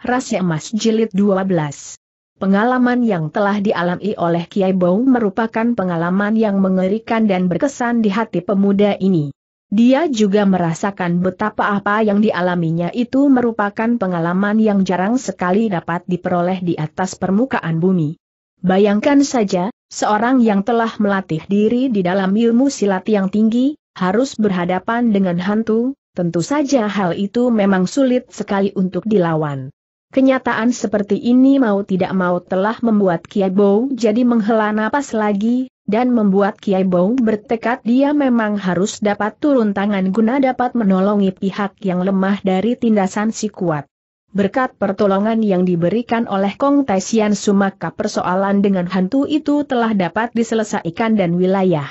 Rahasia Emas Jilid 12. Pengalaman yang telah dialami oleh Kiai Bau merupakan pengalaman yang mengerikan dan berkesan di hati pemuda ini. Dia juga merasakan betapa apa yang dialaminya itu merupakan pengalaman yang jarang sekali dapat diperoleh di atas permukaan bumi. Bayangkan saja, seorang yang telah melatih diri di dalam ilmu silat yang tinggi, harus berhadapan dengan hantu, tentu saja hal itu memang sulit sekali untuk dilawan. Kenyataan seperti ini mau tidak mau telah membuat Kiai Bow jadi menghela napas lagi, dan membuat Kiai Bow bertekad dia memang harus dapat turun tangan guna dapat menolongi pihak yang lemah dari tindasan si kuat. Berkat pertolongan yang diberikan oleh Kong Taisian Sumaka persoalan dengan hantu itu telah dapat diselesaikan dan wilayah.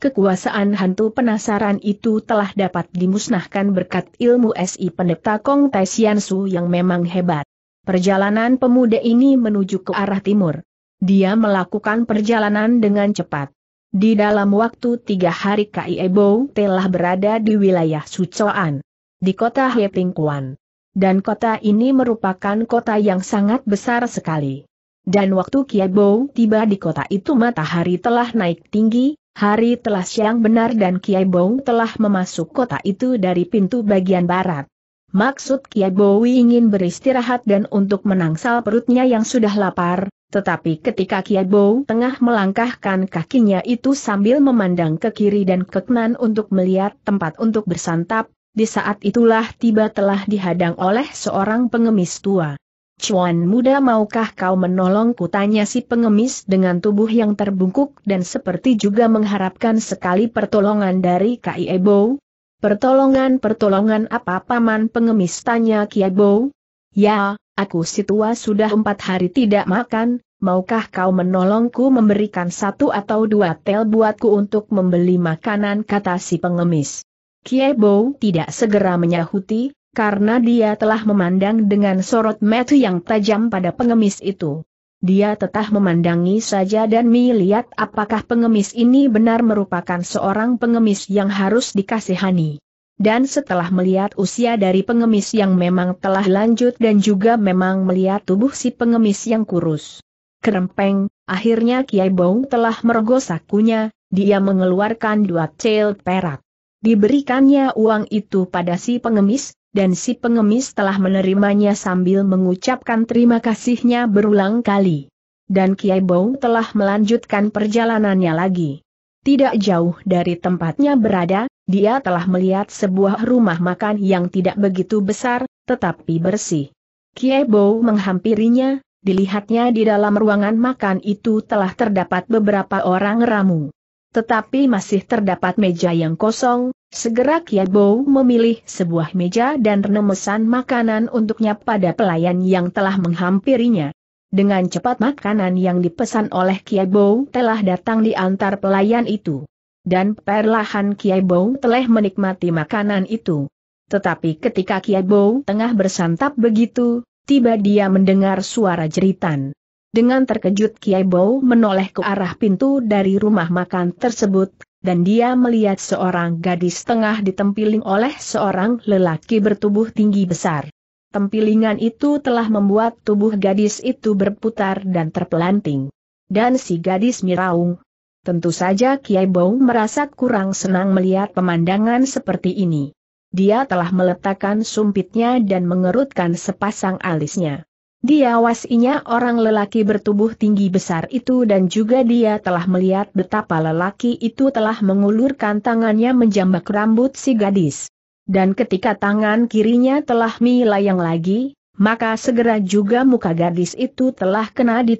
Kekuasaan hantu penasaran itu telah dapat dimusnahkan berkat ilmu SI pendeta Kong Taisian Su yang memang hebat. Perjalanan pemuda ini menuju ke arah timur. Dia melakukan perjalanan dengan cepat. Di dalam waktu tiga hari Kiebo telah berada di wilayah Sucoan, di kota Hepingkuan. Dan kota ini merupakan kota yang sangat besar sekali. Dan waktu Kiebo tiba di kota itu matahari telah naik tinggi, hari telah siang benar dan Kiebo telah memasuk kota itu dari pintu bagian barat. Maksud Kiai Bowi ingin beristirahat dan untuk menangsal perutnya yang sudah lapar, tetapi ketika Kiai Kiabow tengah melangkahkan kakinya itu sambil memandang ke kiri dan ke kanan untuk melihat tempat untuk bersantap, di saat itulah tiba telah dihadang oleh seorang pengemis tua. Cuan muda maukah kau menolongku tanya si pengemis dengan tubuh yang terbungkuk dan seperti juga mengharapkan sekali pertolongan dari Kiai Kiabow, Pertolongan-pertolongan apa paman pengemis tanya Kiabo? Ya, aku situa sudah empat hari tidak makan, maukah kau menolongku memberikan satu atau dua tel buatku untuk membeli makanan kata si pengemis. Kiebo tidak segera menyahuti, karena dia telah memandang dengan sorot metu yang tajam pada pengemis itu. Dia tetap memandangi saja dan melihat apakah pengemis ini benar merupakan seorang pengemis yang harus dikasihani. Dan setelah melihat usia dari pengemis yang memang telah lanjut dan juga memang melihat tubuh si pengemis yang kurus. Kerempeng, akhirnya Kiai Bong telah merogoh sakunya, dia mengeluarkan dua cel perak. Diberikannya uang itu pada si pengemis, dan si pengemis telah menerimanya sambil mengucapkan terima kasihnya berulang kali. Dan Kiai Bong telah melanjutkan perjalanannya lagi. Tidak jauh dari tempatnya berada, dia telah melihat sebuah rumah makan yang tidak begitu besar, tetapi bersih. Kiai Bo menghampirinya, dilihatnya di dalam ruangan makan itu telah terdapat beberapa orang ramu. Tetapi masih terdapat meja yang kosong, Segera Bow memilih sebuah meja dan memesan makanan untuknya pada pelayan yang telah menghampirinya. Dengan cepat makanan yang dipesan oleh Bow telah datang di antar pelayan itu. Dan perlahan Bow telah menikmati makanan itu. Tetapi ketika Bow tengah bersantap begitu, tiba dia mendengar suara jeritan. Dengan terkejut Kiai Bow menoleh ke arah pintu dari rumah makan tersebut, dan dia melihat seorang gadis tengah ditempiling oleh seorang lelaki bertubuh tinggi besar. Tempilingan itu telah membuat tubuh gadis itu berputar dan terpelanting. Dan si gadis miraung. Tentu saja Kiai Bong merasa kurang senang melihat pemandangan seperti ini. Dia telah meletakkan sumpitnya dan mengerutkan sepasang alisnya. Diawasinya orang lelaki bertubuh tinggi besar itu dan juga dia telah melihat betapa lelaki itu telah mengulurkan tangannya menjambak rambut si gadis. Dan ketika tangan kirinya telah melayang lagi, maka segera juga muka gadis itu telah kena di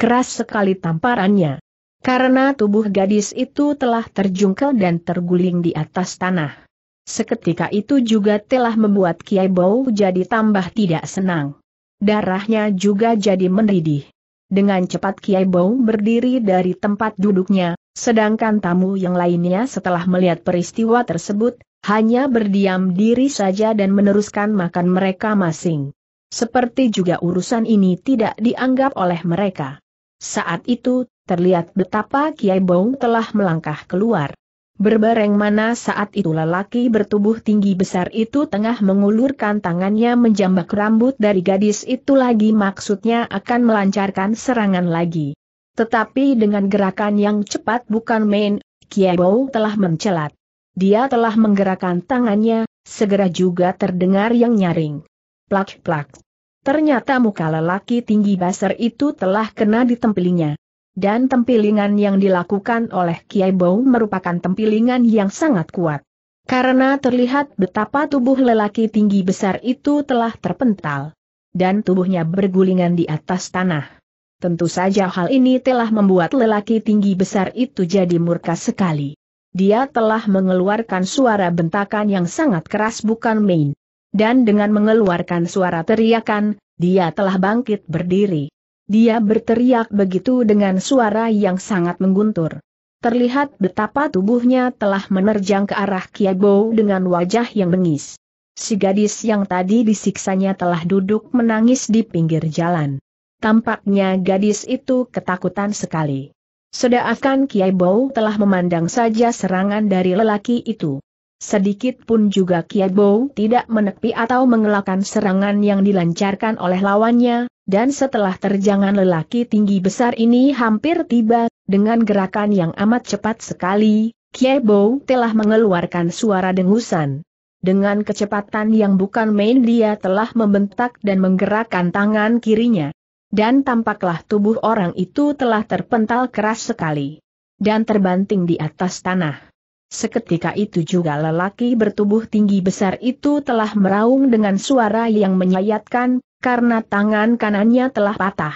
Keras sekali tamparannya. Karena tubuh gadis itu telah terjungkel dan terguling di atas tanah. Seketika itu juga telah membuat Kiai Bau jadi tambah tidak senang. Darahnya juga jadi mendidih. Dengan cepat Kiai Bau berdiri dari tempat duduknya, sedangkan tamu yang lainnya setelah melihat peristiwa tersebut, hanya berdiam diri saja dan meneruskan makan mereka masing. Seperti juga urusan ini tidak dianggap oleh mereka. Saat itu, terlihat betapa Kiai Bau telah melangkah keluar. Berbareng mana saat itu lelaki bertubuh tinggi besar itu tengah mengulurkan tangannya menjambak rambut dari gadis itu lagi maksudnya akan melancarkan serangan lagi. Tetapi dengan gerakan yang cepat bukan main, Kiebo telah mencelat. Dia telah menggerakkan tangannya, segera juga terdengar yang nyaring. Plak-plak. Ternyata muka lelaki tinggi besar itu telah kena ditempelinya dan tempilingan yang dilakukan oleh Kiai Bau merupakan tempilingan yang sangat kuat. Karena terlihat betapa tubuh lelaki tinggi besar itu telah terpental. Dan tubuhnya bergulingan di atas tanah. Tentu saja hal ini telah membuat lelaki tinggi besar itu jadi murka sekali. Dia telah mengeluarkan suara bentakan yang sangat keras bukan main. Dan dengan mengeluarkan suara teriakan, dia telah bangkit berdiri. Dia berteriak begitu dengan suara yang sangat mengguntur. Terlihat betapa tubuhnya telah menerjang ke arah Kiabo dengan wajah yang bengis. Si gadis yang tadi disiksanya telah duduk menangis di pinggir jalan. Tampaknya gadis itu ketakutan sekali. Sedangkan Kiai Bow telah memandang saja serangan dari lelaki itu. Sedikit pun juga Bo tidak menepi atau mengelakkan serangan yang dilancarkan oleh lawannya, dan setelah terjangan lelaki tinggi besar ini hampir tiba, dengan gerakan yang amat cepat sekali, Kiebo telah mengeluarkan suara dengusan. Dengan kecepatan yang bukan main dia telah membentak dan menggerakkan tangan kirinya. Dan tampaklah tubuh orang itu telah terpental keras sekali. Dan terbanting di atas tanah. Seketika itu juga lelaki bertubuh tinggi besar itu telah meraung dengan suara yang menyayatkan, karena tangan kanannya telah patah.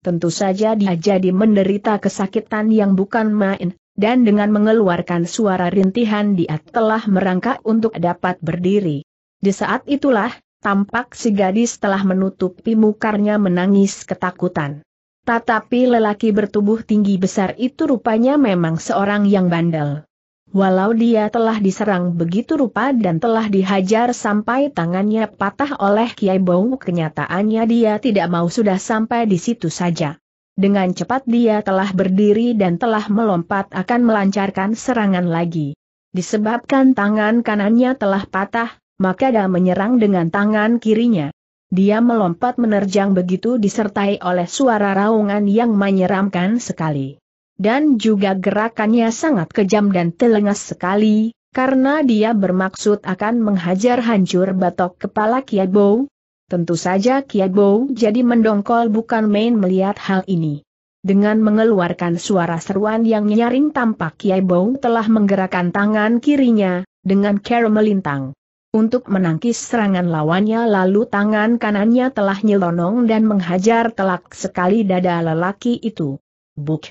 Tentu saja dia jadi menderita kesakitan yang bukan main, dan dengan mengeluarkan suara rintihan dia telah merangkak untuk dapat berdiri. Di saat itulah, tampak si gadis telah menutupi mukarnya menangis ketakutan. Tetapi lelaki bertubuh tinggi besar itu rupanya memang seorang yang bandel. Walau dia telah diserang begitu rupa dan telah dihajar sampai tangannya patah oleh Kiai Bong, kenyataannya dia tidak mau sudah sampai di situ saja. Dengan cepat dia telah berdiri dan telah melompat akan melancarkan serangan lagi. Disebabkan tangan kanannya telah patah, maka dia menyerang dengan tangan kirinya. Dia melompat menerjang begitu disertai oleh suara raungan yang menyeramkan sekali dan juga gerakannya sangat kejam dan telengas sekali, karena dia bermaksud akan menghajar hancur batok kepala Kiabou. Tentu saja Kiabou jadi mendongkol bukan main melihat hal ini. Dengan mengeluarkan suara seruan yang nyaring tampak Kiabou telah menggerakkan tangan kirinya, dengan cara melintang. Untuk menangkis serangan lawannya lalu tangan kanannya telah nyelonong dan menghajar telak sekali dada lelaki itu. Buk!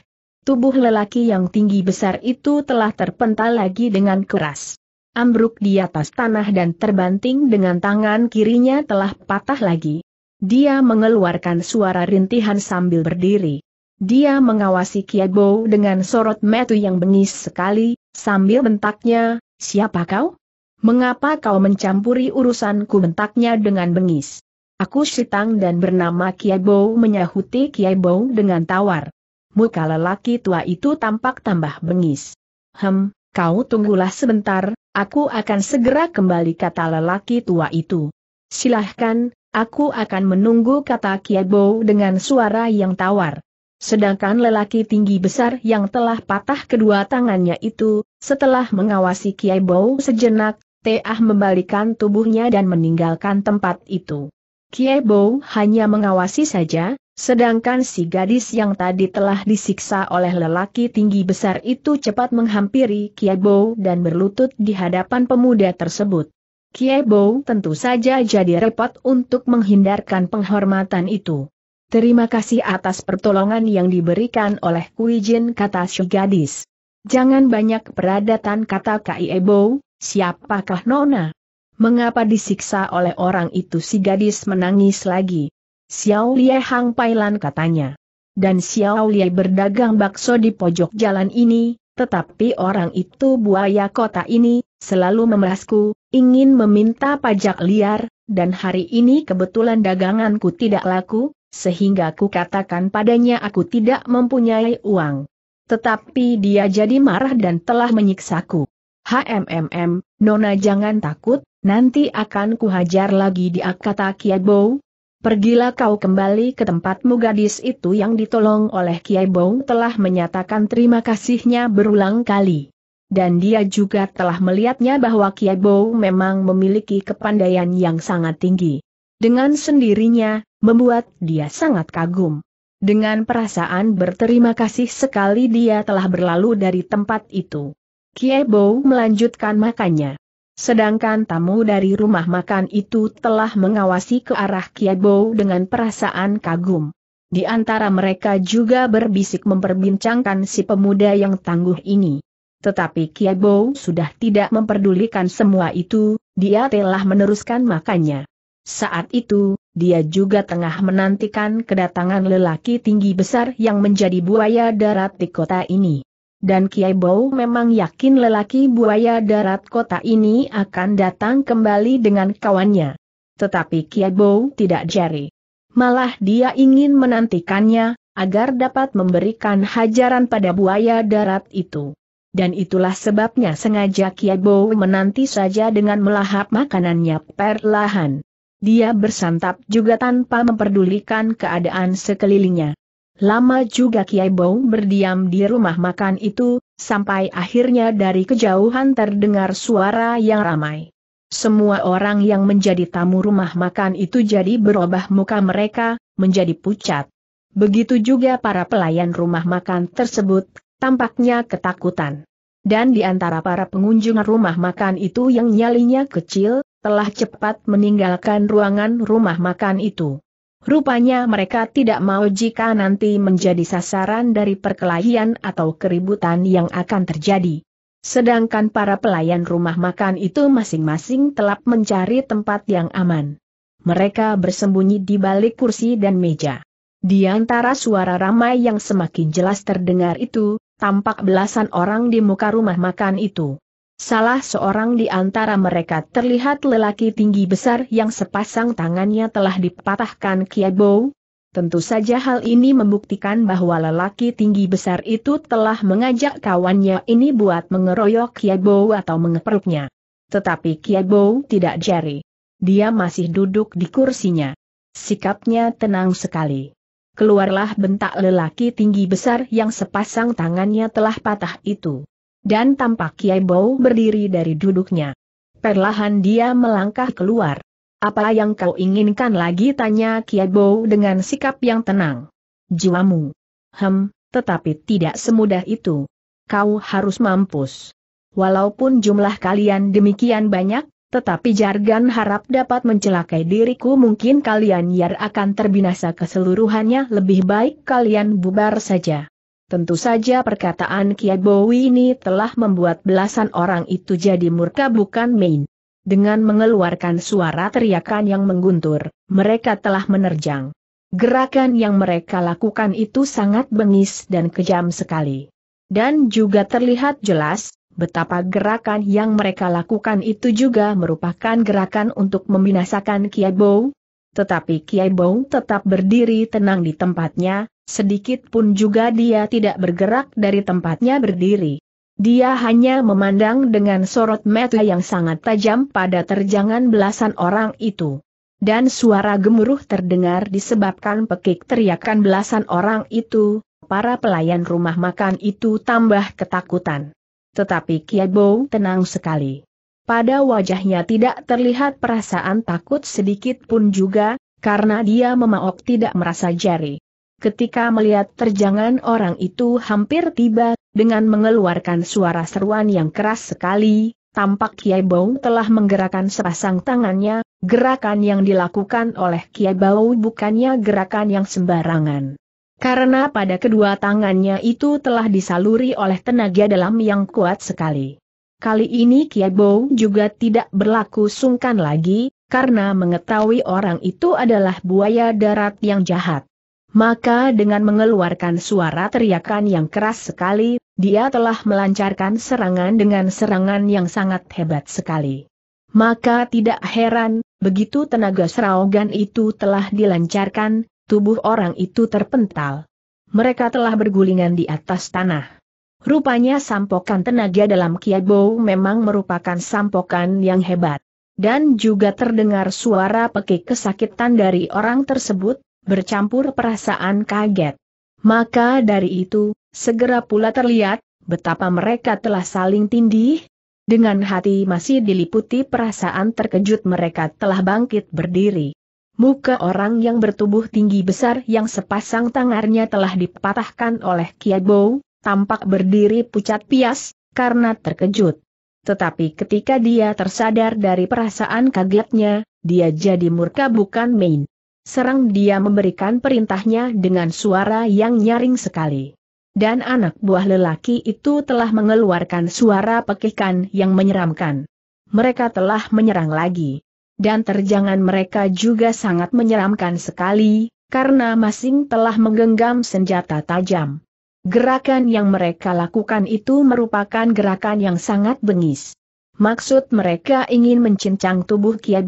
Tubuh lelaki yang tinggi besar itu telah terpental lagi dengan keras. Ambruk di atas tanah dan terbanting dengan tangan kirinya telah patah lagi. Dia mengeluarkan suara rintihan sambil berdiri. Dia mengawasi Kiabo dengan sorot metu yang bengis sekali, sambil bentaknya, siapa kau? Mengapa kau mencampuri urusanku bentaknya dengan bengis? Aku Sitang dan bernama Kiabo menyahuti Kiabo dengan tawar muka lelaki tua itu tampak tambah bengis. Hem, kau tunggulah sebentar, aku akan segera kembali kata lelaki tua itu. Silahkan, aku akan menunggu kata Kiebo dengan suara yang tawar. Sedangkan lelaki tinggi besar yang telah patah kedua tangannya itu, setelah mengawasi Kiai Bau sejenak, Teah membalikan tubuhnya dan meninggalkan tempat itu. Kiai Bau hanya mengawasi saja, Sedangkan si gadis yang tadi telah disiksa oleh lelaki tinggi besar itu cepat menghampiri Kiebo dan berlutut di hadapan pemuda tersebut. Kiebo tentu saja jadi repot untuk menghindarkan penghormatan itu. Terima kasih atas pertolongan yang diberikan oleh Kuijin kata si gadis. Jangan banyak peradatan kata Kiebo, siapakah Nona? Mengapa disiksa oleh orang itu si gadis menangis lagi? Xiao Lie Hang Pailan katanya. Dan Xiao Lie berdagang bakso di pojok jalan ini, tetapi orang itu buaya kota ini, selalu memerasku, ingin meminta pajak liar, dan hari ini kebetulan daganganku tidak laku, sehingga ku katakan padanya aku tidak mempunyai uang. Tetapi dia jadi marah dan telah menyiksaku. HMMM, Nona jangan takut, nanti akan kuhajar lagi di Akata Kiabou, Pergilah kau kembali ke tempatmu gadis itu yang ditolong oleh Kiai Bong telah menyatakan terima kasihnya berulang kali. Dan dia juga telah melihatnya bahwa Kiai Bong memang memiliki kepandaian yang sangat tinggi. Dengan sendirinya, membuat dia sangat kagum. Dengan perasaan berterima kasih sekali dia telah berlalu dari tempat itu. Kiai Bong melanjutkan makannya. Sedangkan tamu dari rumah makan itu telah mengawasi ke arah Kiabo dengan perasaan kagum. Di antara mereka juga berbisik memperbincangkan si pemuda yang tangguh ini. Tetapi Kiabo sudah tidak memperdulikan semua itu, dia telah meneruskan makannya. Saat itu, dia juga tengah menantikan kedatangan lelaki tinggi besar yang menjadi buaya darat di kota ini. Dan Kiai Bau memang yakin lelaki buaya darat kota ini akan datang kembali dengan kawannya. Tetapi Kiai Bau tidak jari. Malah dia ingin menantikannya, agar dapat memberikan hajaran pada buaya darat itu. Dan itulah sebabnya sengaja Kiai Bau menanti saja dengan melahap makanannya perlahan. Dia bersantap juga tanpa memperdulikan keadaan sekelilingnya. Lama juga Kiai Bong berdiam di rumah makan itu, sampai akhirnya dari kejauhan terdengar suara yang ramai. Semua orang yang menjadi tamu rumah makan itu jadi berubah muka mereka, menjadi pucat. Begitu juga para pelayan rumah makan tersebut, tampaknya ketakutan. Dan di antara para pengunjung rumah makan itu yang nyalinya kecil, telah cepat meninggalkan ruangan rumah makan itu. Rupanya mereka tidak mau jika nanti menjadi sasaran dari perkelahian atau keributan yang akan terjadi. Sedangkan para pelayan rumah makan itu masing-masing telah mencari tempat yang aman. Mereka bersembunyi di balik kursi dan meja. Di antara suara ramai yang semakin jelas terdengar itu, tampak belasan orang di muka rumah makan itu. Salah seorang di antara mereka terlihat lelaki tinggi besar yang sepasang tangannya telah dipatahkan Kiabo. Tentu saja hal ini membuktikan bahwa lelaki tinggi besar itu telah mengajak kawannya ini buat mengeroyok Kiabo atau mengeperuknya. Tetapi Kiabo tidak jari. Dia masih duduk di kursinya. Sikapnya tenang sekali. Keluarlah bentak lelaki tinggi besar yang sepasang tangannya telah patah itu. Dan tampak Kiai Bow berdiri dari duduknya. Perlahan dia melangkah keluar. Apa yang kau inginkan lagi tanya Kiai Bow dengan sikap yang tenang. Jiwamu. Hem, tetapi tidak semudah itu. Kau harus mampus. Walaupun jumlah kalian demikian banyak, tetapi jargon harap dapat mencelakai diriku mungkin kalian yar akan terbinasa keseluruhannya lebih baik kalian bubar saja. Tentu saja perkataan Kiai Bowie ini telah membuat belasan orang itu jadi murka bukan main. Dengan mengeluarkan suara teriakan yang mengguntur, mereka telah menerjang. Gerakan yang mereka lakukan itu sangat bengis dan kejam sekali. Dan juga terlihat jelas, betapa gerakan yang mereka lakukan itu juga merupakan gerakan untuk membinasakan Kiai Bowi. Tetapi Kiai Bou tetap berdiri tenang di tempatnya, Sedikit pun juga dia tidak bergerak dari tempatnya berdiri. Dia hanya memandang dengan sorot mata yang sangat tajam pada terjangan belasan orang itu. Dan suara gemuruh terdengar disebabkan pekik teriakan belasan orang itu, para pelayan rumah makan itu tambah ketakutan. Tetapi Kiabo tenang sekali. Pada wajahnya tidak terlihat perasaan takut sedikit pun juga, karena dia memaok tidak merasa jari ketika melihat terjangan orang itu hampir tiba, dengan mengeluarkan suara seruan yang keras sekali, tampak Kiai Bau telah menggerakkan sepasang tangannya, gerakan yang dilakukan oleh Kiai Bau bukannya gerakan yang sembarangan. Karena pada kedua tangannya itu telah disaluri oleh tenaga dalam yang kuat sekali. Kali ini Kiai Bau juga tidak berlaku sungkan lagi, karena mengetahui orang itu adalah buaya darat yang jahat. Maka dengan mengeluarkan suara teriakan yang keras sekali, dia telah melancarkan serangan dengan serangan yang sangat hebat sekali. Maka tidak heran, begitu tenaga seraogan itu telah dilancarkan, tubuh orang itu terpental. Mereka telah bergulingan di atas tanah. Rupanya sampokan tenaga dalam Kiabo memang merupakan sampokan yang hebat. Dan juga terdengar suara pekik kesakitan dari orang tersebut, bercampur perasaan kaget. Maka dari itu, segera pula terlihat, betapa mereka telah saling tindih, dengan hati masih diliputi perasaan terkejut mereka telah bangkit berdiri. Muka orang yang bertubuh tinggi besar yang sepasang tangannya telah dipatahkan oleh Kiabo, tampak berdiri pucat pias, karena terkejut. Tetapi ketika dia tersadar dari perasaan kagetnya, dia jadi murka bukan main serang dia memberikan perintahnya dengan suara yang nyaring sekali. Dan anak buah lelaki itu telah mengeluarkan suara pekikan yang menyeramkan. Mereka telah menyerang lagi. Dan terjangan mereka juga sangat menyeramkan sekali, karena masing telah menggenggam senjata tajam. Gerakan yang mereka lakukan itu merupakan gerakan yang sangat bengis. Maksud mereka ingin mencincang tubuh Kiat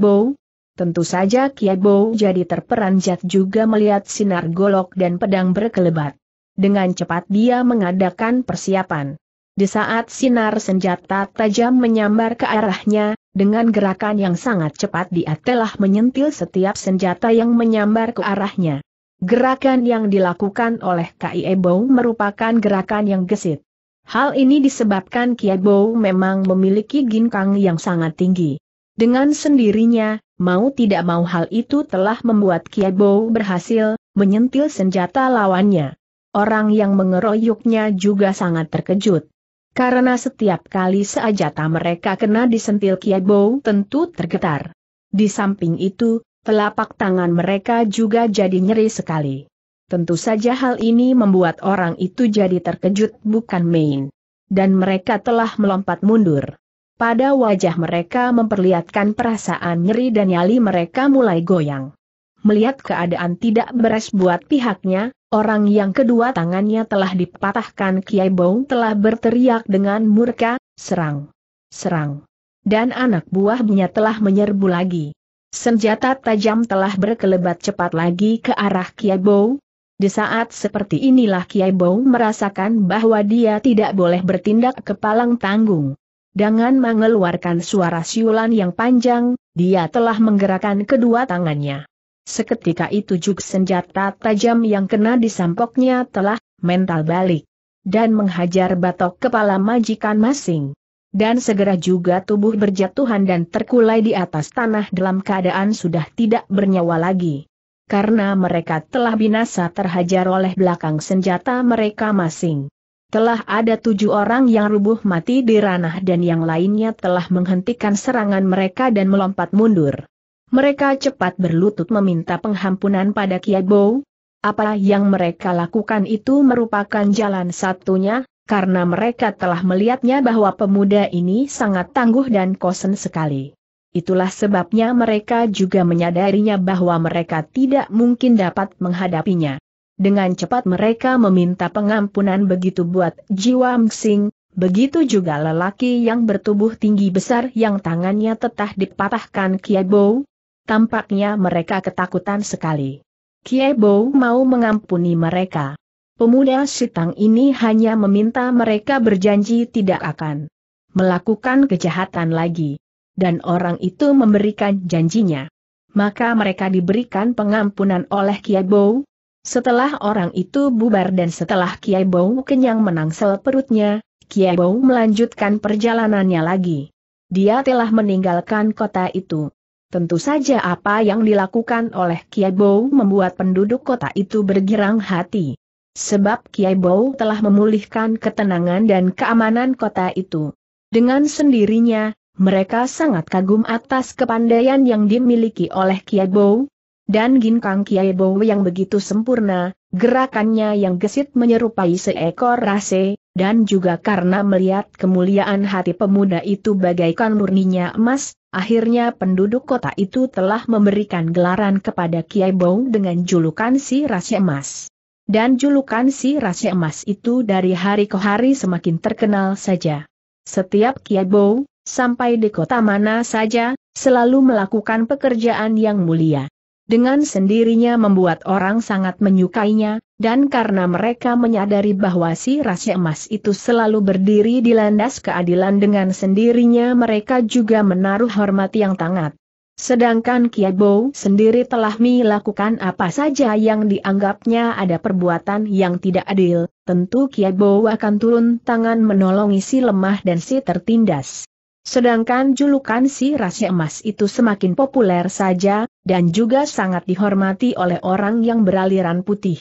Tentu saja Kiebo jadi terperanjat juga melihat sinar golok dan pedang berkelebat. Dengan cepat dia mengadakan persiapan. Di saat sinar senjata tajam menyambar ke arahnya, dengan gerakan yang sangat cepat dia telah menyentil setiap senjata yang menyambar ke arahnya. Gerakan yang dilakukan oleh Kiebo merupakan gerakan yang gesit. Hal ini disebabkan Kiebo memang memiliki ginkang yang sangat tinggi. Dengan sendirinya, Mau tidak mau hal itu telah membuat Kiebo berhasil menyentil senjata lawannya. Orang yang mengeroyoknya juga sangat terkejut. Karena setiap kali seajata mereka kena disentil Kiebo tentu tergetar. Di samping itu, telapak tangan mereka juga jadi nyeri sekali. Tentu saja hal ini membuat orang itu jadi terkejut bukan main. Dan mereka telah melompat mundur. Pada wajah mereka memperlihatkan perasaan nyeri dan nyali mereka mulai goyang. Melihat keadaan tidak beres buat pihaknya, orang yang kedua tangannya telah dipatahkan Kiai Bong telah berteriak dengan murka, serang, serang. Dan anak buahnya telah menyerbu lagi. Senjata tajam telah berkelebat cepat lagi ke arah Kiai Bong, di saat seperti inilah Kiai Bau merasakan bahwa dia tidak boleh bertindak kepalang tanggung. Dengan mengeluarkan suara siulan yang panjang, dia telah menggerakkan kedua tangannya. Seketika itu juk senjata tajam yang kena disampoknya telah mental balik dan menghajar batok kepala majikan masing. Dan segera juga tubuh berjatuhan dan terkulai di atas tanah dalam keadaan sudah tidak bernyawa lagi. Karena mereka telah binasa terhajar oleh belakang senjata mereka masing telah ada tujuh orang yang rubuh mati di ranah dan yang lainnya telah menghentikan serangan mereka dan melompat mundur. Mereka cepat berlutut meminta penghampunan pada Kiai Bow. Apa yang mereka lakukan itu merupakan jalan satunya, karena mereka telah melihatnya bahwa pemuda ini sangat tangguh dan kosen sekali. Itulah sebabnya mereka juga menyadarinya bahwa mereka tidak mungkin dapat menghadapinya. Dengan cepat mereka meminta pengampunan begitu buat Jiwa Mxing, begitu juga lelaki yang bertubuh tinggi besar yang tangannya tetah dipatahkan Kiebo. Tampaknya mereka ketakutan sekali. Kiebo mau mengampuni mereka. Pemuda Sitang ini hanya meminta mereka berjanji tidak akan melakukan kejahatan lagi. Dan orang itu memberikan janjinya. Maka mereka diberikan pengampunan oleh Kiebo, setelah orang itu bubar dan setelah Kiai Bau kenyang menangsel perutnya, Kiai Bau melanjutkan perjalanannya lagi. Dia telah meninggalkan kota itu. Tentu saja apa yang dilakukan oleh Kiai Bau membuat penduduk kota itu bergirang hati. Sebab Kiai Bau telah memulihkan ketenangan dan keamanan kota itu. Dengan sendirinya, mereka sangat kagum atas kepandaian yang dimiliki oleh Kiai Bau, dan Ginkang Kiai Bowo yang begitu sempurna, gerakannya yang gesit menyerupai seekor rase, dan juga karena melihat kemuliaan hati pemuda itu bagaikan murninya emas, akhirnya penduduk kota itu telah memberikan gelaran kepada Kiai Bong dengan julukan si rase Emas. Dan julukan si rase Emas itu dari hari ke hari semakin terkenal saja. Setiap Kiai Bong, sampai di kota mana saja, selalu melakukan pekerjaan yang mulia dengan sendirinya membuat orang sangat menyukainya, dan karena mereka menyadari bahwa si rasi emas itu selalu berdiri di landas keadilan dengan sendirinya mereka juga menaruh hormat yang sangat. Sedangkan Kiabo sendiri telah melakukan apa saja yang dianggapnya ada perbuatan yang tidak adil, tentu Kiabo akan turun tangan menolong si lemah dan si tertindas. Sedangkan julukan si rasi emas itu semakin populer saja, dan juga sangat dihormati oleh orang yang beraliran putih.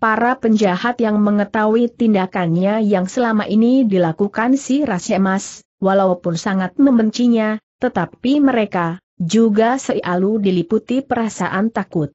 Para penjahat yang mengetahui tindakannya yang selama ini dilakukan si Rasemas, walaupun sangat membencinya, tetapi mereka juga selalu diliputi perasaan takut.